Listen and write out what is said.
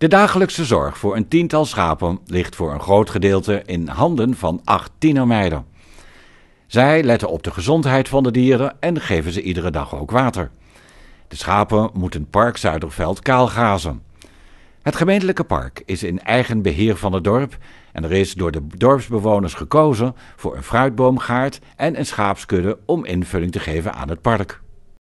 De dagelijkse zorg voor een tiental schapen ligt voor een groot gedeelte in handen van acht tienermeiden. Zij letten op de gezondheid van de dieren en geven ze iedere dag ook water. De schapen moeten Park Zuiderveld kaal grazen. Het gemeentelijke park is in eigen beheer van het dorp en er is door de dorpsbewoners gekozen voor een fruitboomgaard en een schaapskudde om invulling te geven aan het park.